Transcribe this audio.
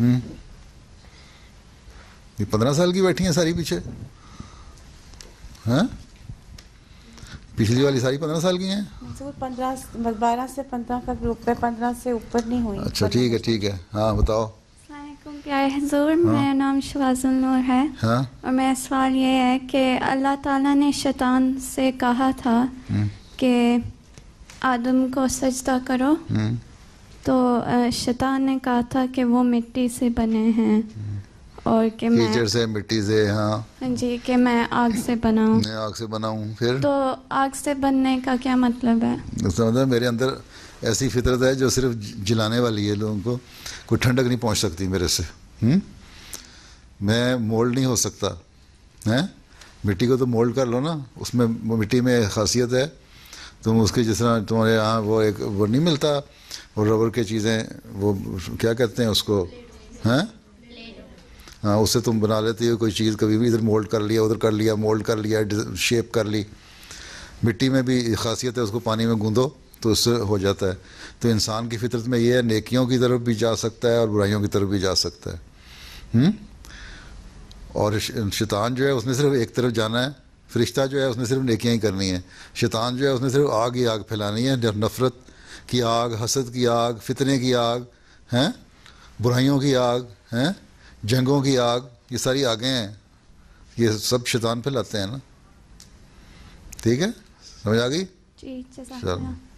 हम्म। ये पंद्रह साल की बैठी है सारी पीछे हैं हाँ? पिछली वाली सारी पंद्रह साल की हैं पंद्रह मतलब बारह से पंद्रह तक रुपये पंद्रह से ऊपर नहीं हुई अच्छा ठीक है ठीक है हाँ बताओ प्यारे हजूर हाँ? मेरा नाम शवाजुल नूर है हाँ? और मेरा सवाल ये है कि अल्लाह ताला ने शैतान से कहा था हम्म। कि आदम को सजदा करो हम्म। तो शैतान ने कहा था कि वो मिट्टी से बने हैं और कि मैं से मिट्टी से हाँ जी कि मैं आग से बनाऊँ मैं आग से बनाऊँ फिर तो आग से बनने का क्या मतलब है उसका मतलब मेरे अंदर ऐसी फितरत है जो सिर्फ जलाने वाली है लोगों को कोई ठंडक नहीं पहुँच सकती मेरे से हुँ? हम्म? मैं मोल्ड नहीं हो सकता है मिट्टी को तो मोल्ड कर लो ना उसमें मिट्टी में खासियत है तुम उसकी जिस तरह तुम्हारे यहाँ वो एक वो नहीं मिलता और रबर के चीज़ें वो क्या कहते हैं उसको हैं हाँ उससे तुम बना लेती हो कोई चीज़ कभी भी इधर मोल्ड कर लिया उधर कर लिया मोल्ड कर लिया शेप कर ली मिट्टी में भी खासियत है उसको पानी में गूँधो तो उससे हो जाता है तो इंसान की फितरत में यह है नेकियों की तरफ भी जा सकता है और बुराइयों की तरफ भी जा सकता है हुँ? और शैतान जो है उसने सिर्फ एक तरफ जाना है फरिश्ता जो है उसने सिर्फ नेकियाँ ही करनी है शैतान जो है उसने सिर्फ आग ही आग फैलानी है नफ़रत की आग हसद की आग फितने की आग हैं बुराइयों की आग हैं जंगों की आग ये सारी आगें हैं ये सब शैतान पे लाते हैं ना ठीक है समझ आ गई चलो